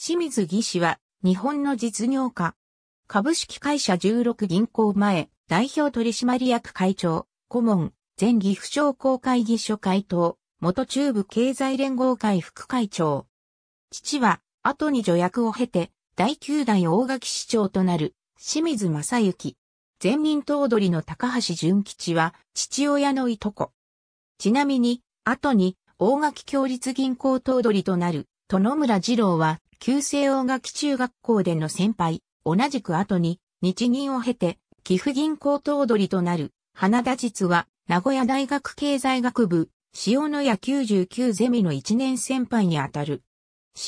清水義氏は、日本の実業家。株式会社16銀行前、代表取締役会長、顧問、前岐阜商工会議所会頭、元中部経済連合会副会長。父は、後に助役を経て、第9代大垣市長となる、清水正幸。前任頭取の高橋純吉は、父親のいとこ。ちなみに、後に、大垣共立銀行頭取となる、殿村二郎は、旧制大垣中学校での先輩、同じく後に日銀を経て、寄付銀行頭取となる、花田実は、名古屋大学経済学部、塩野屋99ゼミの1年先輩にあたる。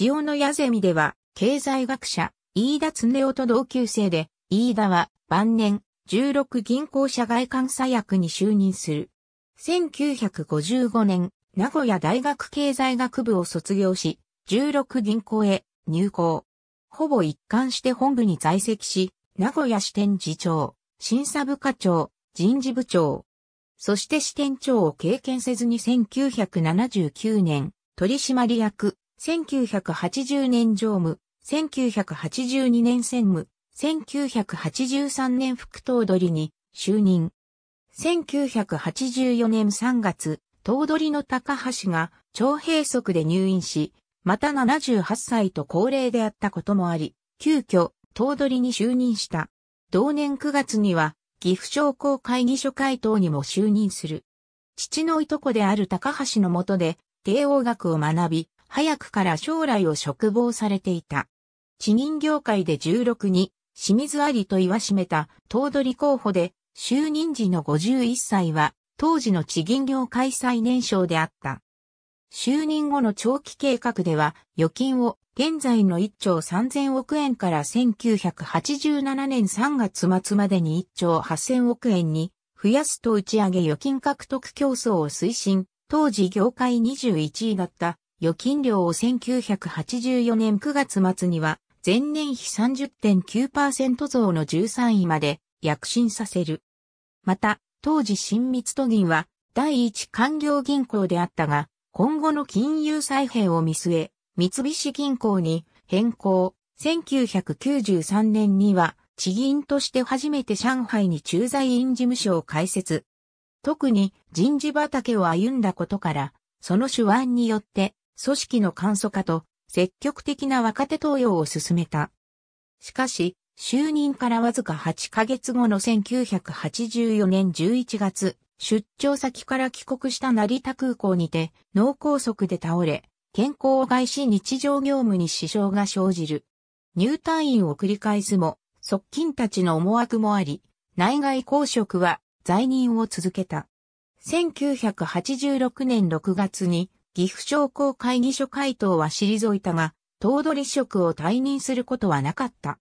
塩野屋ゼミでは、経済学者、飯田恒夫と同級生で、飯田は晩年、16銀行社外監査役に就任する。1955年、名古屋大学経済学部を卒業し、16銀行へ入校。ほぼ一貫して本部に在籍し、名古屋支店次長、審査部課長、人事部長、そして支店長を経験せずに1979年、取締役、1980年常務、1982年専務、1983年副頭取に就任。1984年3月、頭取の高橋が超閉塞で入院し、また78歳と高齢であったこともあり、急遽、頭取に就任した。同年9月には、岐阜商工会議所会頭にも就任する。父のいとこである高橋の下で、帝王学を学び、早くから将来を嘱望されていた。地銀業界で16に、清水ありと言わしめた、頭取候補で、就任時の51歳は、当時の地銀業界最年少であった。就任後の長期計画では、預金を現在の1兆3000億円から1987年3月末までに1兆8000億円に増やすと打ち上げ預金獲得競争を推進、当時業界21位だった預金量を1984年9月末には前年比30.9%増の13位まで躍進させる。また、当時新密都銀は第一官業銀行であったが、今後の金融再編を見据え、三菱銀行に変更。1993年には、地銀として初めて上海に駐在員事務所を開設。特に人事畑を歩んだことから、その手腕によって、組織の簡素化と積極的な若手登用を進めた。しかし、就任からわずか8ヶ月後の1984年11月、出張先から帰国した成田空港にて脳梗塞で倒れ、健康を害し日常業務に支障が生じる。入退院を繰り返すも、側近たちの思惑もあり、内外公職は在任を続けた。1986年6月に岐阜商工会議所会頭は退いたが、頭取職を退任することはなかった。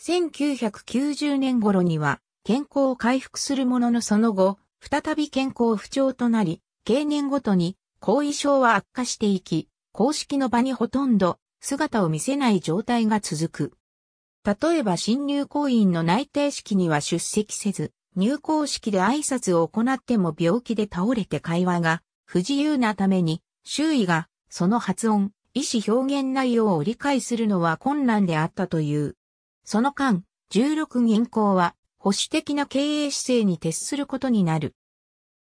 1990年頃には健康を回復するもののその後、再び健康不調となり、経年ごとに後遺症は悪化していき、公式の場にほとんど姿を見せない状態が続く。例えば新入校員の内定式には出席せず、入校式で挨拶を行っても病気で倒れて会話が不自由なために、周囲がその発音、意思表現内容を理解するのは困難であったという。その間、16銀行は保守的な経営姿勢に徹することになる。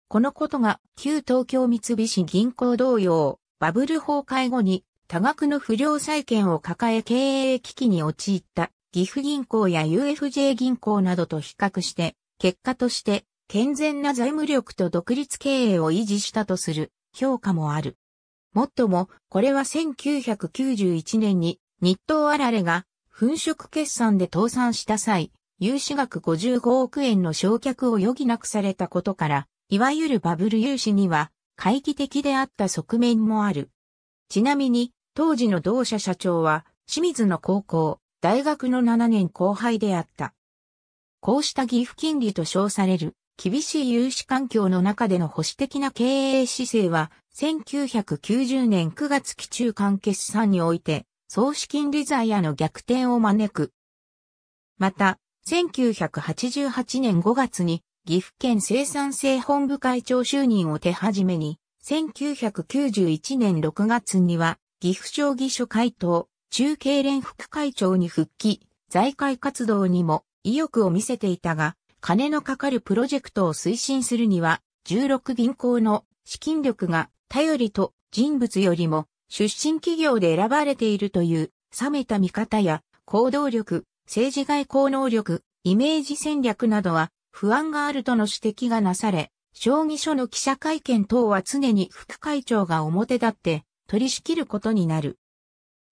このことが旧東京三菱銀行同様、バブル崩壊後に多額の不良債権を抱え経営危機に陥った岐阜銀行や UFJ 銀行などと比較して、結果として健全な財務力と独立経営を維持したとする評価もある。もっとも、これは1991年に日東あられが粉飾決算で倒産した際、融資額55億円の焼却を余儀なくされたことから、いわゆるバブル融資には、回帰的であった側面もある。ちなみに、当時の同社社長は、清水の高校、大学の7年後輩であった。こうした義父金利と称される、厳しい融資環境の中での保守的な経営姿勢は、1990年9月期中間決算において、総資金利財への逆転を招く。また、1988年5月に岐阜県生産性本部会長就任を手始めに、1991年6月には岐阜将棋所会頭、中継連副会長に復帰、財界活動にも意欲を見せていたが、金のかかるプロジェクトを推進するには、16銀行の資金力が頼りと人物よりも出身企業で選ばれているという冷めた見方や行動力、政治外交能力、イメージ戦略などは不安があるとの指摘がなされ、将棋所の記者会見等は常に副会長が表立って取り仕切ることになる。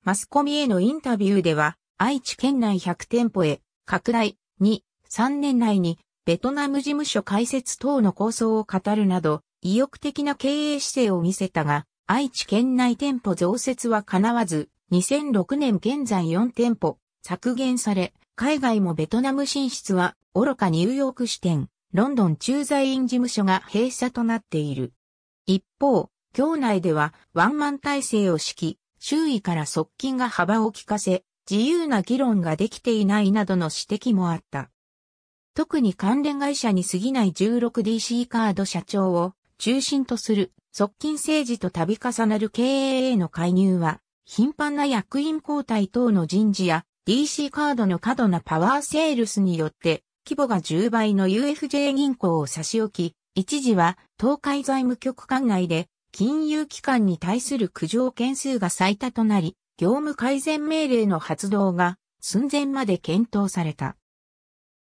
マスコミへのインタビューでは、愛知県内100店舗へ拡大2、3年内にベトナム事務所開設等の構想を語るなど、意欲的な経営姿勢を見せたが、愛知県内店舗増設は叶わず、2006年現在4店舗、削減され、海外もベトナム進出は、愚かニューヨーク支店、ロンドン駐在員事務所が閉鎖となっている。一方、境内ではワンマン体制を敷き、周囲から側近が幅を利かせ、自由な議論ができていないなどの指摘もあった。特に関連会社に過ぎない 16DC カード社長を中心とする側近政治と度重なる経営への介入は、頻繁な役員交代等の人事や DC カードの過度なパワーセールスによって、規模が10倍の UFJ 銀行を差し置き、一時は東海財務局管内で金融機関に対する苦情件数が最多となり、業務改善命令の発動が寸前まで検討された。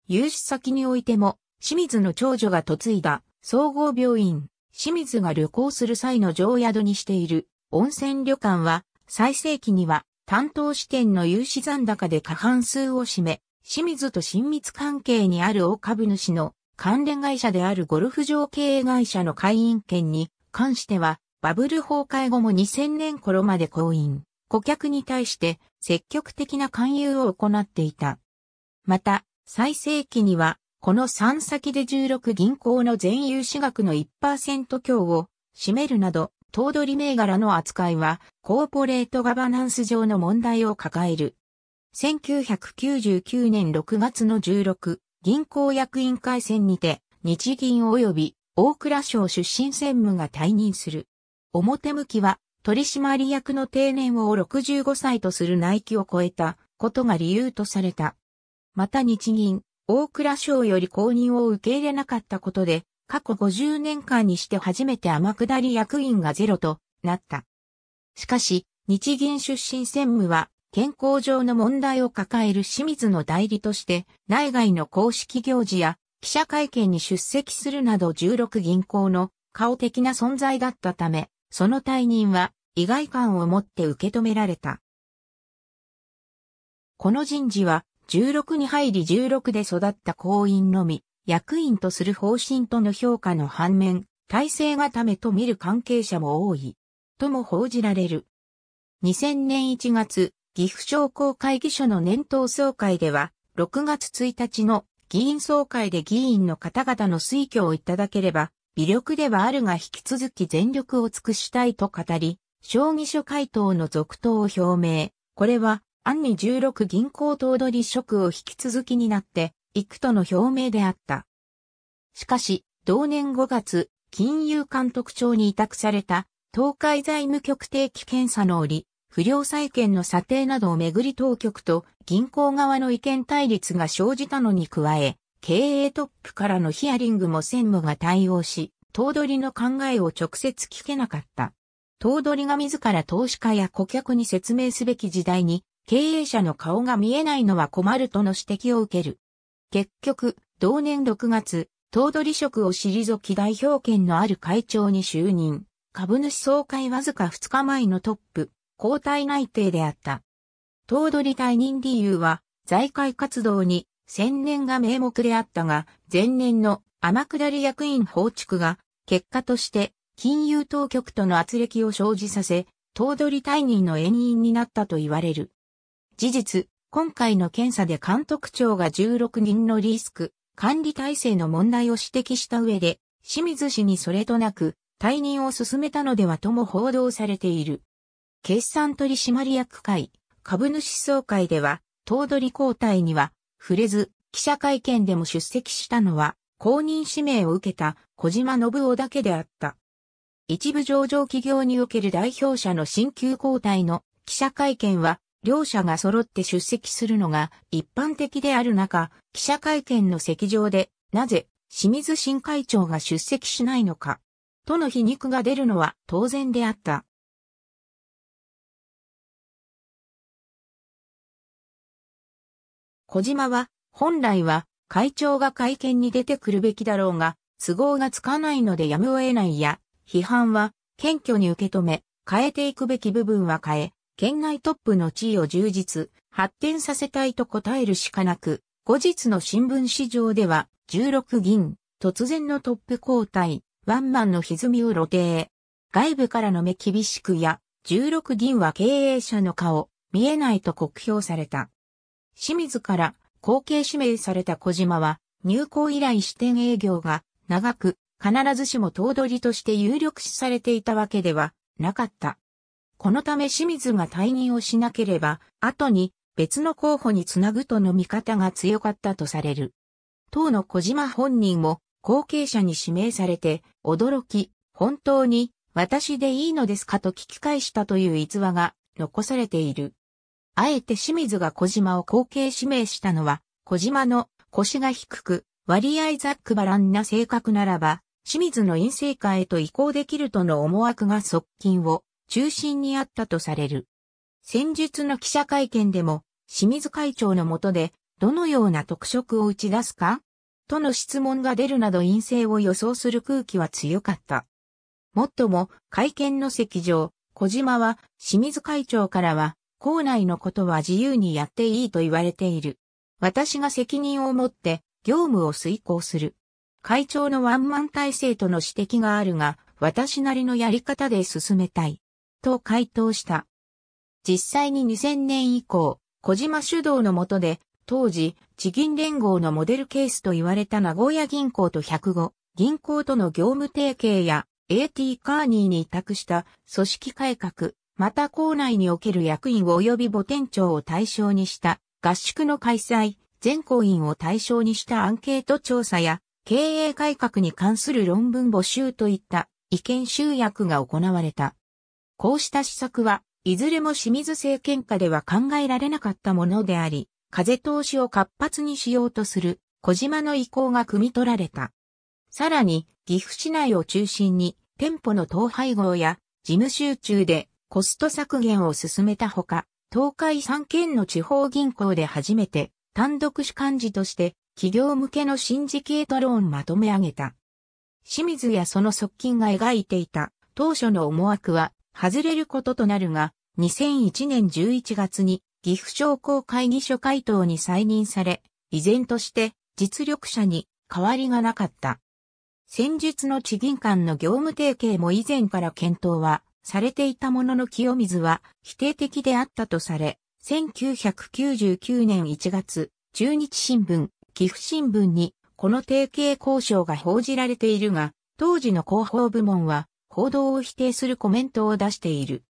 融資先においても、清水の長女が嫁いだ総合病院、清水が旅行する際の常宿にしている温泉旅館は、最盛期には担当支店の融資残高で過半数を占め、清水と親密関係にある大株主の関連会社であるゴルフ場経営会社の会員権に関しては、バブル崩壊後も2000年頃まで行員、顧客に対して積極的な勧誘を行っていた。また、最盛期には、この3先で16銀行の全融資額の1%強を占めるなど、頭取銘柄の扱いは、コーポレートガバナンス上の問題を抱える。1999年6月の16、銀行役員会選にて、日銀及び大蔵省出身専務が退任する。表向きは、取締役の定年を65歳とする内規を超えたことが理由とされた。また日銀、大蔵省より公認を受け入れなかったことで、過去50年間にして初めて天下り役員がゼロとなった。しかし、日銀出身専務は、健康上の問題を抱える清水の代理として、内外の公式行事や記者会見に出席するなど16銀行の顔的な存在だったため、その退任は意外感を持って受け止められた。この人事は、16に入り16で育った行員のみ、役員とする方針との評価の反面、体制固めと見る関係者も多い。とも報じられる。2000年1月、岐阜商工会議所の年頭総会では、6月1日の議員総会で議員の方々の推挙をいただければ、微力ではあるが引き続き全力を尽くしたいと語り、将棋書回答の続投を表明。これは、安に16銀行頭取職を引き続きになって、行くとの表明であった。しかし、同年5月、金融監督庁に委託された東海財務局定期検査の折、不良債権の査定などをめぐり当局と銀行側の意見対立が生じたのに加え、経営トップからのヒアリングも専務が対応し、頭取の考えを直接聞けなかった。頭取が自ら投資家や顧客に説明すべき時代に、経営者の顔が見えないのは困るとの指摘を受ける。結局、同年6月、頭取職を退き代表権のある会長に就任。株主総会わずか2日前のトップ、交代内定であった。頭取退任理由は、財界活動に専念が名目であったが、前年の天下り役員放築が、結果として金融当局との圧力を生じさせ、頭取退任の延因になったと言われる。事実、今回の検査で監督庁が16人のリスク、管理体制の問題を指摘した上で、清水氏にそれとなく、退任を進めたのではとも報道されている。決算取締役会、株主総会では、頭取交代には、触れず、記者会見でも出席したのは、公認指名を受けた小島信夫だけであった。一部上場企業における代表者の新旧交代の記者会見は両者が揃って出席するのが一般的である中、記者会見の席上で、なぜ清水新会長が出席しないのか、との皮肉が出るのは当然であった。小島は、本来は会長が会見に出てくるべきだろうが、都合がつかないのでやむを得ないや、批判は謙虚に受け止め、変えていくべき部分は変え、県内トップの地位を充実、発展させたいと答えるしかなく、後日の新聞市場では、16銀、突然のトップ交代、ワンマンの歪みを露呈。外部からの目厳しくや、16銀は経営者の顔、見えないと酷評された。清水から後継指名された小島は、入校以来支店営業が長く、必ずしも頭取として有力視されていたわけではなかった。このため清水が退任をしなければ、後に別の候補につなぐとの見方が強かったとされる。当の小島本人も後継者に指名されて、驚き、本当に私でいいのですかと聞き返したという逸話が残されている。あえて清水が小島を後継指名したのは、小島の腰が低く、割合ざっくばらんな性格ならば、清水の陰性化へと移行できるとの思惑が側近を中心にあったとされる。先日の記者会見でも、清水会長のもとで、どのような特色を打ち出すかとの質問が出るなど陰性を予想する空気は強かった。もっとも、会見の席上、小島は、清水会長からは、校内のことは自由にやっていいと言われている。私が責任を持って、業務を遂行する。会長のワンマン体制との指摘があるが、私なりのやり方で進めたい。と回答した。実際に2000年以降、小島主導の下で、当時、地銀連合のモデルケースと言われた名古屋銀行と105、銀行との業務提携や AT カーニーに委託した組織改革、また校内における役員及び母店長を対象にした合宿の開催、全校員を対象にしたアンケート調査や経営改革に関する論文募集といった意見集約が行われた。こうした施策は、いずれも清水政権下では考えられなかったものであり、風通しを活発にしようとする小島の意向が汲み取られた。さらに、岐阜市内を中心に店舗の統廃合や事務集中でコスト削減を進めたほか、東海3県の地方銀行で初めて単独主幹事として企業向けのシンジケートローンまとめ上げた。清水やその側近が描いていた当初の思惑は外れることとなるが、2001年11月に岐阜商工会議所会頭に再任され、依然として実力者に変わりがなかった。戦術の地銀間の業務提携も以前から検討はされていたものの清水は否定的であったとされ、1999年1月、中日新聞、岐阜新聞にこの提携交渉が報じられているが、当時の広報部門は報道を否定するコメントを出している。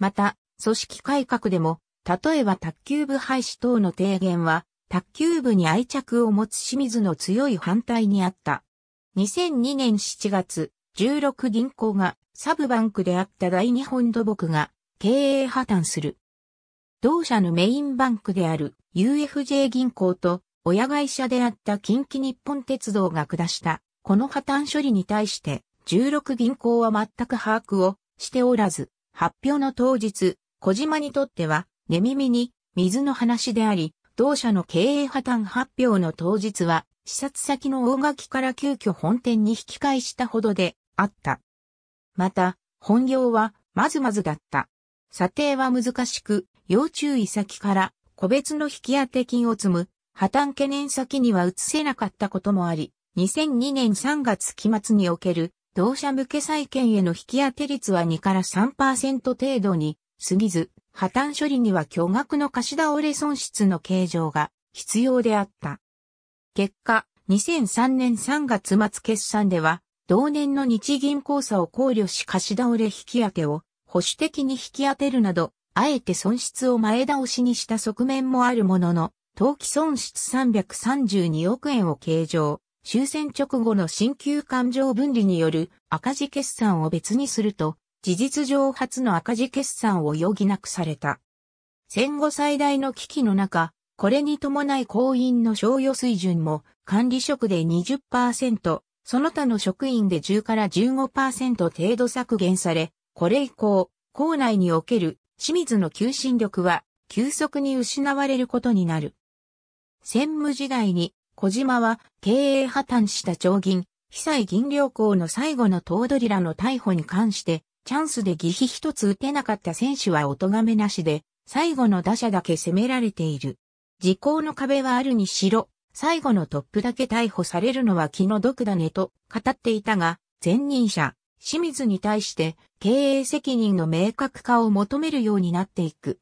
また、組織改革でも、例えば卓球部廃止等の提言は、卓球部に愛着を持つ清水の強い反対にあった。2002年7月、16銀行がサブバンクであった大日本土木が経営破綻する。同社のメインバンクである UFJ 銀行と親会社であった近畿日本鉄道が下したこの破綻処理に対して16銀行は全く把握をしておらず、発表の当日、小島にとっては、寝耳に水の話であり、同社の経営破綻発表の当日は、視察先の大垣から急遽本店に引き返したほどであった。また、本業はまずまずだった。査定は難しく、要注意先から個別の引き当て金を積む破綻懸念先には移せなかったこともあり、2002年3月期末における同社向け債券への引き当て率は2から3%程度に過ぎず、破綻処理には巨額の貸し倒れ損失の形状が必要であった。結果、2003年3月末決算では、同年の日銀交差を考慮し貸し倒れ引き当てを保守的に引き当てるなど、あえて損失を前倒しにした側面もあるものの、当期損失332億円を計上。終戦直後の新旧勘定分離による赤字決算を別にすると、事実上初の赤字決算を余儀なくされた。戦後最大の危機の中、これに伴い行員の賞与水準も管理職で20%、その他の職員で10から15%程度削減され、これ以降、校内における清水の求心力は急速に失われることになる。専務時代に小島は経営破綻した長銀、被災銀良港の最後の頭取らの逮捕に関して、チャンスで疑飛一つ打てなかった選手はお咎めなしで、最後の打者だけ攻められている。時効の壁はあるにしろ、最後のトップだけ逮捕されるのは気の毒だねと語っていたが、前任者、清水に対して経営責任の明確化を求めるようになっていく。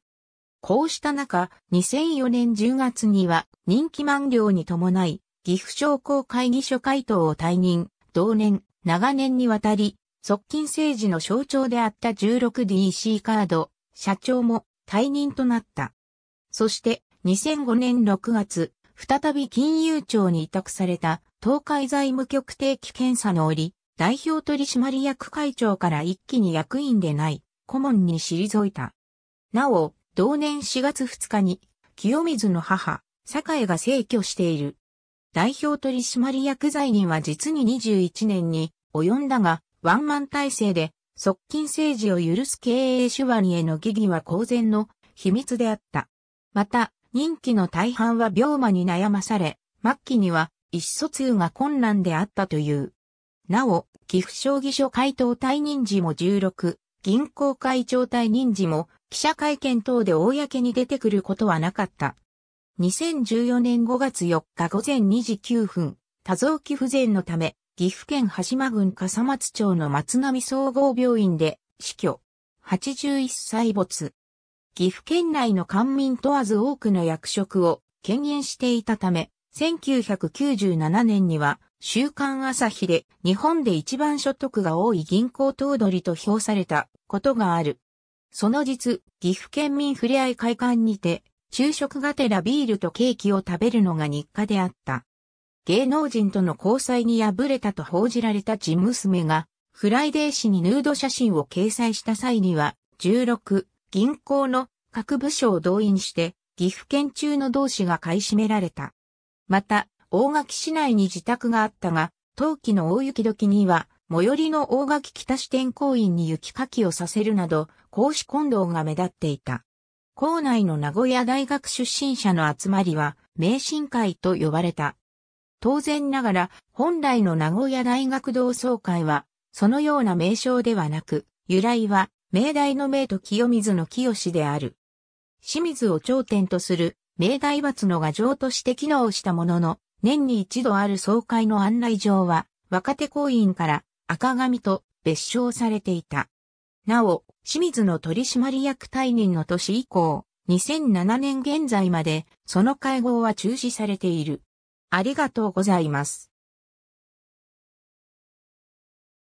こうした中、2004年10月には任期満了に伴い、岐阜商工会議所会頭を退任、同年、長年にわたり、側近政治の象徴であった 16DC カード、社長も退任となった。そして、2005年6月、再び金融庁に委託された東海財務局定期検査の折、代表取締役会長から一気に役員でない、顧問に退いた。なお、同年4月2日に、清水の母、栄が逝去している。代表取締役在任は実に21年に及んだが、ワンマン体制で、側近政治を許す経営手腕への疑義は公然の秘密であった。また、任期の大半は病魔に悩まされ、末期には意思疎通が困難であったという。なお、岐阜将棋所回答退任時も16、銀行会長隊任事も記者会見等で公に出てくることはなかった。2014年5月4日午前2時9分、多臓器不全のため、岐阜県羽島郡笠松町の松並総合病院で死去。81歳没。岐阜県内の官民問わず多くの役職を兼任していたため、1997年には週刊朝日で日本で一番所得が多い銀行頭取と評されたことがある。その実、岐阜県民ふれあい会館にて、昼食がてらビールとケーキを食べるのが日課であった。芸能人との交際に敗れたと報じられた地娘が、フライデー誌にヌード写真を掲載した際には、16、銀行の各部署を動員して、岐阜県中の同士が買い占められた。また、大垣市内に自宅があったが、冬季の大雪時には、最寄りの大垣北支店公員に雪かきをさせるなど、公私混同が目立っていた。校内の名古屋大学出身者の集まりは、名神会と呼ばれた。当然ながら、本来の名古屋大学同窓会は、そのような名称ではなく、由来は、明大の名と清水の清である。清水を頂点とする、明大閥の牙城として機能したものの、年に一度ある総会の案内状は、若手行員から赤紙と別称されていた。なお、清水の取締役退任の年以降、2007年現在まで、その会合は中止されている。ありがとうございます。